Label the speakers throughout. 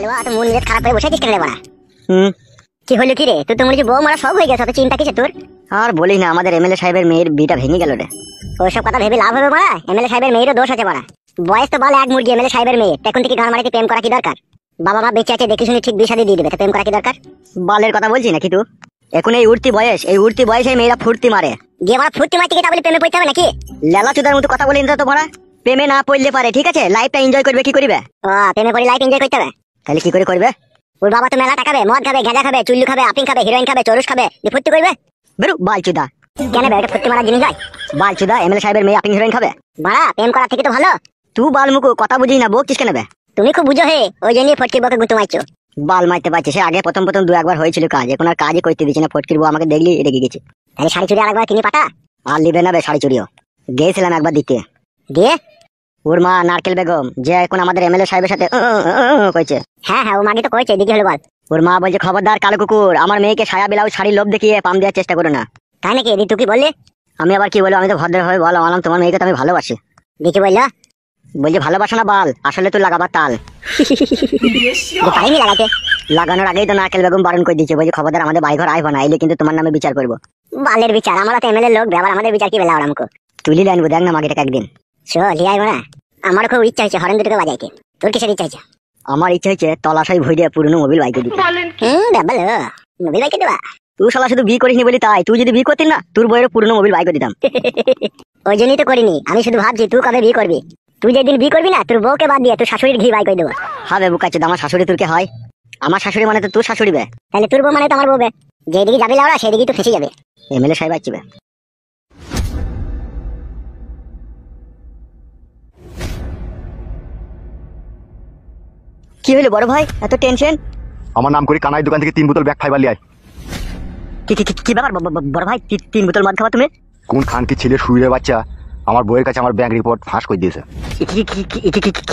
Speaker 1: এখন ঠিক বালের কথা বলছি নাকি তুই এখন এই উড়তি বয়স এই উড়তি বয়সে মেয়েরা ফুর্তি মারে গিয়ে ফুর্তি মারতে প্রেমে পড়তে হবে নাকি লেলা চুদার মতো কথা বলে তো প্রেমে না পড়লে পারে ঠিক আছে লাইফটা এনজয় করবে কি করবে প্রেমে পড়ে লাইফ এনজয় করতে হবে তাহলে কি করে করবে ওর বাবা তো মেলা টাকাবে মদ খাবে গেঁজা খাবে চুল্লু খাবে আপিং খাবে হিরোইন খাবে চরুস খাবে দিয়ে ফুর্তি করবে বেরু বালচুদা কেন বেড়ে ফুর্তি মারা জিনিস যায় বালচুদা এমএলএ সাহেবের মেয়ে আপিং হিরোইন খাবে বাড়া প্রেম করা থেকে তো ভালো তু বালমুকু কথা বুঝি না বকছিস কেন বে তুমি খুব বুঝো হে ওই জন্য ফটকির বকে গুঁতো মাইছো বাল মারতে পারছে সে আগে প্রথম প্রথম দু একবার হয়েছিল কাজ এখন আর কাজই করতে দিচ্ছে না ফটকির বউ আমাকে দেখলি রেগে গেছে তাহলে শাড়ি চুরি আরেকবার কিনে পাঠা আর নিবে না বে শাড়ি চুরিও গেছিলাম একবার দিতে দিয়ে ওর মা নারকেল বেগম যে এখন আমাদের এমএলএ সাহেবের সাথে কইছে হ্যাঁ হ্যাঁ ও মাগি তো কইছে এদিকে হলো বল ওর মা বলছে খবরদার কালো কুকুর আমার মেয়েকে ছায়া ব্লাউজ শাড়ির লোভ দেখিয়ে পাম দেওয়ার চেষ্টা করো না তাই নাকি দিদি তুই বললি আমি আবার কি বলবো আমি তো ভদ্র হয়ে বল আমার তোমার মেয়েকে তো আমি ভালোবাসি দেখি বললা বলছি ভালোবাসা না বাল আসলে তুই লাগাবার তাল পাইনি লাগাতে লাগানোর আগেই তো নারকেল বেগম বারণ করে দিয়েছে বলছি খবরদার আমাদের বাইঘর আইব না আইলে কিন্তু তোমার নামে বিচার করবো বালের বিচার আমরা তো এমএলএ লোক আবার আমাদের বিচার কি বেলা আরামকো তুলি লাইন দেখ না মাগিটাকে একদিন আমার খুব ইচ্ছা হয়েছে বাজাইতে তোর কিসের ইচ্ছা হয়েছে আমার ইচ্ছা হয়েছে ভই পুরনো মোবিল বাইকে দিতে মোবিল বাইকে তুই শুধু বিয়ে বলি তাই তুই যদি বিয়ে করতি না তোর বইয়ের পুরনো মোবিল বাইকে দিতাম ওই জন্যই তো করিনি আমি শুধু ভাবছি তুই কবে বিয়ে করবি তুই যেদিন বিয়ে করবি না তোর বউকে বাদ দিয়ে তোর শাশুড়ির ঘি বাই করে দেবো হবে বেবু কাছে আমার শাশুড়ি তোরকে হয় আমার শাশুড়ি মানে তো তোর শাশুড়ি বে তাহলে তোর বউ মানে তো আমার বউ বে যেদিকে যাবি লাগা সেদিকে তো ফেসে যাবে এমএলএ সাহেব আসবে
Speaker 2: কি হলো বড় ভাই এত টেনশন আমার নাম করে কানাই দোকান থেকে তিন বোতল ব্যাগ ফাইবার লিয়ায় কি কি কি ব্যাপার বড় ভাই তিন বোতল মদ খাওয়া তুমি কোন খান কি ছেলে শুয়ে বাচ্চা আমার বইয়ের কাছে আমার ব্যাংক রিপোর্ট ফাঁস করে দিয়েছে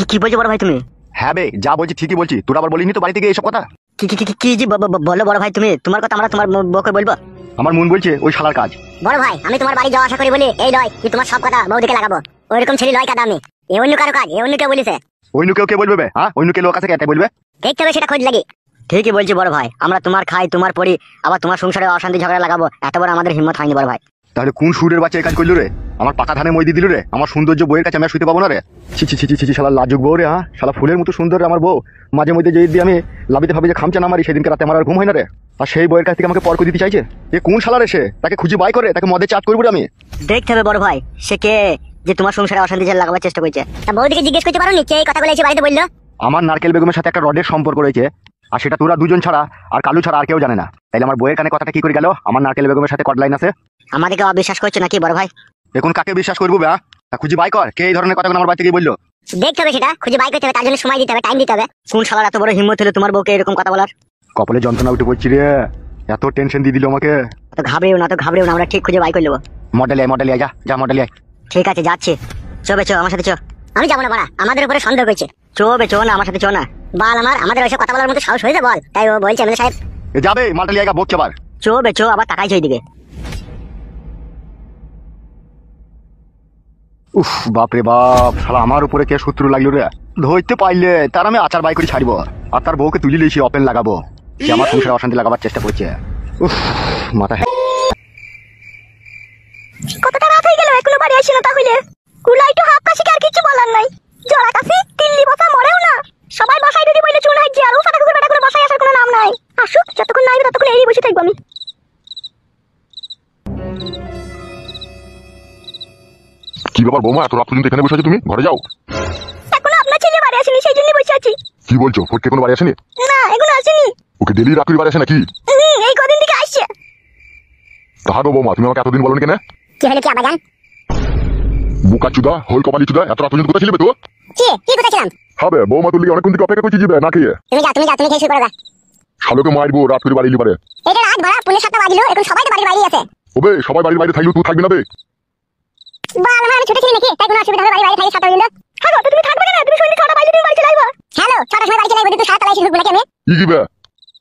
Speaker 2: কি বলছো বড় ভাই তুমি হ্যাঁ বে যা বলছি ঠিকই বলছি তোর আবার বলিনি তো বাড়ি থেকে এইসব কথা কি কি কি কি বলো বড় ভাই তুমি তোমার কথা আমরা তোমার বউকে বলবো আমার মন বলছে ওই শালার কাজ
Speaker 1: বড় ভাই আমি তোমার বাড়ি যাওয়া আশা করি বলি এই নয় কি তোমার সব কথা বউদিকে লাগাবো ওইরকম ছেলে লয় কাদা আমি এ অন্য কারো কাজ এ অন্য কেউ বলিছে
Speaker 2: কে বলবে হ্যাঁ লোক আছে কে বলবে
Speaker 1: দেখতে হবে সেটা খোঁজ লাগে ঠিকই বলছি বড় ভাই আমরা তোমার খাই তোমার পড়ি আবার তোমার সংসারে অশান্তি ঝগড়া লাগাবো
Speaker 2: এত বড় আমাদের হিম্মত হয়নি বড় ভাই তাহলে কোন সুরের বাচ্চা এই কাজ করলো রে আমার পাকা ধানে মই দিল রে আমার সৌন্দর্য বইয়ের কাছে আমি শুতে পাবো না রে শালা লাজুক বউ রে হ্যাঁ শালা ফুলের মতো সুন্দর আমার বউ মাঝে মধ্যে যদি আমি লাভিতে ভাবি যে খামচা না মারি সেদিনকে রাতে আমার আর ঘুম হয় না রে আর সেই বইয়ের কাছ থেকে আমাকে পরক দিতে চাইছে এ কোন শালা রে সে তাকে খুঁজে বাই করে তাকে মদে চাট করবো আমি দেখতে হবে বড় ভাই সে কে যে তোমার সংসারে অশান্তি ঝাল লাগাবার চেষ্টা করছে
Speaker 1: বৌদিকে জিজ্ঞেস করতে পারো নি কে এই কথা এসে বাড়িতে বললো
Speaker 2: আমার নারকেল বেগমের সাথে একটা রডের সম্পর্ক রয়েছে আর সেটা তোরা দুজন ছাড়া আর কালু ছাড়া আর কেউ জানে না তাইলে আমার বইয়ের কানে কথাটা কি করে গেল আমার নারকেল বেগমের সাথে কটলাইন আছে আমাদেরকে অবিশ্বাস করছো নাকি বড় ভাই এখন কাকে বিশ্বাস করবো বা তা খুঁজি বাই
Speaker 1: কর কে এই ধরনের কথা আমার বাড়িতে গিয়ে বললো দেখতে হবে সেটা খুঁজে বাই করতে হবে তার জন্য সময় দিতে হবে টাইম দিতে হবে কোন শালার এত বড় হিম্মত হলে তোমার বউকে এরকম কথা বলার
Speaker 2: কপালে যন্ত্রণা উঠে পড়ছি রে এত টেনশন দিয়ে দিল আমাকে ঘাবড়েও না
Speaker 1: তো ঘাবড়েও না আমরা ঠিক খুঁজে বাই করে নেবো
Speaker 2: মডেল আয় যা যা মডেল আয় ঠিক আছে যাচ্ছি
Speaker 1: চবে চো আমার সাথে চো আমি যাবো না বাড়া আমাদের উপরে সন্দেহ করছে চবে চো না আমার সাথে চো না বল আমার আমাদের ওইসব কথা বলার মতো সাহস হয়ে হয়েছে বল তাই ও বলছে আমি সাহেব যাবে মালটা লিয়ে বোক চাবার চবে চো আবার তাকাইছে
Speaker 2: ওইদিকে উফ বাপরে বাপ শালা আমার উপরে কে শত্রু লাগলো রে ধরতে পাইলে তার আমি আচার বাই করে ছাড়বো আর তার বউকে তুলি লিয়েছি ওপেন লাগাবো সে আমার সংসারে অশান্তি লাগাবার চেষ্টা করছে উফ মাথা
Speaker 1: পারে আসি না তাহলে কুলাই তো হাফ কাশিকে আর কিছু বলার নাই জড়া কাশি তিল্লি বসা মরেও না সবাই বসাই যদি বলে চুল হাজি আরও ফাটা কুকুর বেটা করে বসাই আসার কোনো নাম নাই আসুক যতক্ষণ না ততক্ষণ এই বসে থাকবো আমি
Speaker 2: কি ব্যাপার বৌমা এত রাত পর্যন্ত এখানে বসে আছো তুমি ঘরে যাও
Speaker 1: এখন আপনার ছেলে বাড়ি আসেনি সেই জন্য বসে আছি
Speaker 2: কি বলছো ফটকে কোনো বাড়ি আসেনি
Speaker 1: না এখন আসেনি
Speaker 2: ওকে ডেলি রাত্রি বাড়ি আসে নাকি
Speaker 1: এই কদিন থেকে আসছে
Speaker 2: তাহারও বৌমা তুমি আমাকে এতদিন বলো কেন কি হলো কি আবাগান বুকা চুদা হল কমালি চুদা এত রাত পর্যন্ত কোথায় ছিলি তো কি কি কোথায় অনেকক্ষণ থেকে অপেক্ষা করছি যাবে না খেয়ে
Speaker 1: তুমি যাও তুমি যাও তুমি খেয়ে শুয়ে
Speaker 2: পড়ো গা মারবো রাত করে বাড়ি পারে
Speaker 1: এটা রাত ভরা পুলিশ সাতটা বাজিলো এখন সবাই তো বাড়ির বাইরে আছে
Speaker 2: ওবে সবাই বাড়ির বাইরে থাকলেও তুই থাকবি না বে
Speaker 1: বাল আমার ছোট ছিল নাকি তাই কোনো অসুবিধা হবে বাড়ির বাইরে থাকি সাথে পর্যন্ত হ্যালো তুমি থাকবে না তুমি সন্ধ্যে ছটা বাজে তুমি বাড়ি চলে আসবা হ্যালো ছটার সময় বাড়ি চলে আসবে তুই সাতটা বাজে শুরু নাকি আমি কি দিবা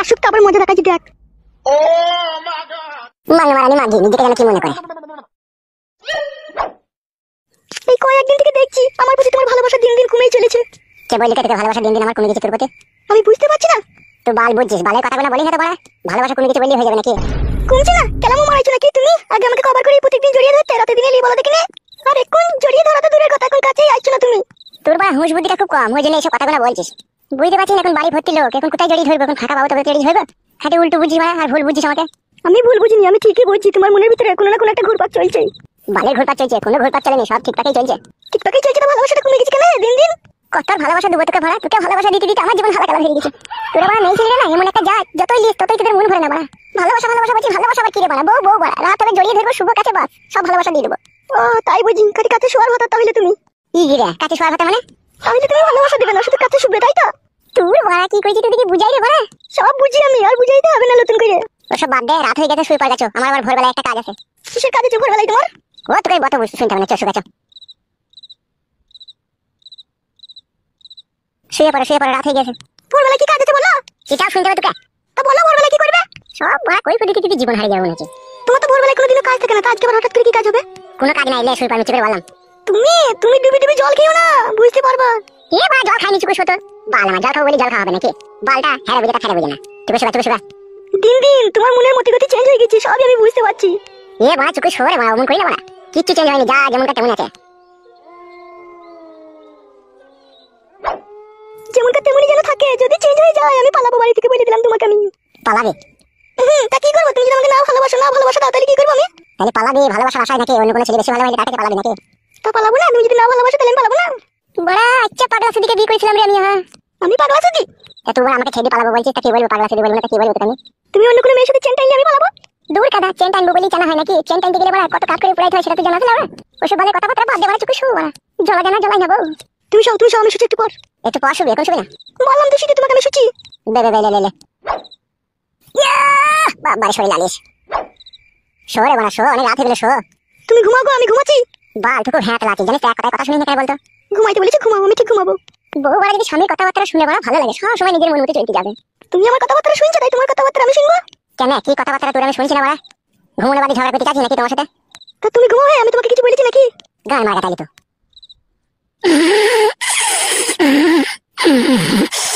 Speaker 1: আসুক আবার মজা দেখা যেতে এক মানমারানি মাগি নিজেকে যেন কি মনে করে এই কয়েকদিন থেকে দেখছি আমার প্রতি তোমার ভালোবাসা দিন দিন কমেই চলেছে কে বলি তোকে ভালোবাসা দিন দিন আমার কমে গেছে তোর প্রতি আমি বুঝতে পারছি না তো বাল বুঝছিস বালের কথাগুলো বলি না তো বড়া ভালোবাসা কমে গেছে বলি হয়ে যাবে নাকি কমছে না কেলামো মারাইছো নাকি তুমি আগে আমাকে কবার করে প্রত্যেকদিন জড়িয়ে ধরতে রাতে দিনে লিয়ে বলো দেখিনি আর এখন জড়িয়ে ধরা দূরের কথা এখন কাছেই আইছো না তুমি তোর বা হুঁশ বুদ্ধিটা খুব কম ওই জন্য এইসব কথাগুলো বলছিস বুঝতে পারছি এখন বাড়ি ভর্তি লোক এখন কোথায় জড়িয়ে ধরবো এখন ফাঁকা পাবো তবে জড়িয়ে ধরবো খাটে উল্টো বুঝি ভাই আর ভুল বুঝিস আমাকে আমি ভুল বুঝিনি আমি ঠিকই বুঝছি তোমার মনের ভিতরে কোনো না কোনো একটা ঘুরপাক চলছে বালের ঘুরপাক চলছে কোনো ঘুরপাক চলেনি সব ঠিকঠাকই চলছে ঠিকঠাকই চলছে না ভালোবাসাটা কমে গেছে কেন দিন দিন কত ভালোবাসা দেবো তোকে ভরা তোকে ভালোবাসা দিতে দিতে আমার জীবন ভালো কালা হয়ে গেছে তোরা বড় মেয়ে ছেলে না এমন একটা যা যতই লিস ততই তোদের মন ভরে না বড়া ভালোবাসা ভালোবাসা বলছি ভালোবাসা আবার রে বড়া বউ বউ বড়া রাত হবে জড়িয়ে ধরবো শুভ কাছে বাস সব ভালোবাসা দিয়ে দেবো ও তাই বুঝি কাছে কাছে শোয়ার কথা তাহলে তুমি ই গিরে কাছে শোয়ার কথা মানে তাহলে তুমি ভালোবাসা দিবে না শুধু কাছে শুভে তাই তো তুই বড়া কি কইছিস তুই বুঝাই রে বড়া সব বুঝি আমি আর বুঝাইতে হবে না নতুন করে ওসব বাদ দে রাত হয়ে গেছে শুয়ে পড়ে আমার আবার ভোরবেলা একটা কাজ আছে কিসের কাজে আছে ভোরবেলায় তোমার ও তোকে বত বসে শুনতে না চসু গেছো শুয়ে পড়ো শুয়ে পড়ো রাত হয়ে গেছে ভোরবেলা কি কাজ আছে বলো সেটাও শুনতে হবে তোকে তো বলো ভোরবেলা কি করবে সব বড়া কই কই দিতে জীবন হারিয়ে যাবে নাকি তোমার তো ভোরবেলা কোনোদিনও কাজ থাকে না তো আজকে হঠাৎ করে কি কাজ হবে কোনো কাজ নাই লে শুয়ে পড়ে চুপে বললাম তুমি তুমি ডুবে ডুবে জল খেও না বুঝতে পারবা এ বা জল খাইনি চুপে সতর বাল আমার জল খাবো বলি জল খাওয়া নাকি বালটা হ্যাঁ বুঝে হ্যাঁ বুঝে না চুপে শোবা চুপে শোবা দিন দিন তোমার মনের মতি গতি চেঞ্জ হয়ে গেছে সবই আমি বুঝতে পারছি এ বাবা চুপে শোরে বাবা অমন করি না বাবা কিচ্ছু চেঞ্জ হয়নি যা যেমনটা তেমন আছে যেমনটা তেমনই যেন থাকে যদি চেঞ্জ হয়ে যায় আমি পালাবো বাড়ি থেকে বলে দিলাম তোমাকে আমি পালাবে তা কি করবো তুমি যদি আমাকে না ভালোবাসো না ভালোবাসো তাহলে কি করবো আমি তাহলে পালাবে ভালোবাসার আশায় নাকি অন্য কোনো ছেলে বেশি ভালোবাসে তাকে পালাবে নাকি তা পালাবো না তুমি যদি না ভালোবাসো তাহলে আমি পালাবো না বড়া আচ্ছা পাগলা সুদিকে বিয়ে করেছিলাম রে আমি হ্যাঁ আমি পাগলা সুদি এত বড় আমাকে ছেড়ে পালাবো বলছিস তা কি বলবো পাগলা সুদি বলবো না কি বলবো তুমি তুমি অন্য কোনো মেয়ের সাথে চেন টাইলে আমি পালাবো দূর কাদা চেন টাইম বলি জানা হয় নাকি চেন টাইমতে গেলে বড়া কত করে সেটা তো জানা না ওসব বলে বাদ জলা জানা জলাই না বউ তুমি সব তুমি সব আমি সুচি একটু পর একটু পর শুবি এখন শুবি না বললাম তো সুচি তোমাকে আমি সুচি বে বে লে লে লে বাবা শরীর লালিশ শো রে বড়া শো অনেক রাত হয়ে গেল শো তুমি ঘুমাও আমি ঘুমাচ্ছি বাল টুকু হ্যাঁ তো জানিস এক কথা কথা শুনি না কেন বলতো ঘুমাইতে বলেছে ঘুমাবো আমি ঠিক ঘুমাবো বড় যদি স্বামীর কথাবার্তা শুনে বড় ভালো লাগে সব সময় নিজের মন মতো চলতে যাবে তুমি আমার কথাবার্তা শুনছো তাই তোমার কথাবার্তা আমি শুনবো কেন কি কথাবার্তা তোর আমি শুনছি না বড় ঘুমোনো বাদে ঝগড়া করতে চাচ্ছি নাকি তোমার সাথে তো তুমি ঘুমো হ্যাঁ আমি তোমাকে কিছু বলেছি নাকি গান মারা
Speaker 2: তাহলে তো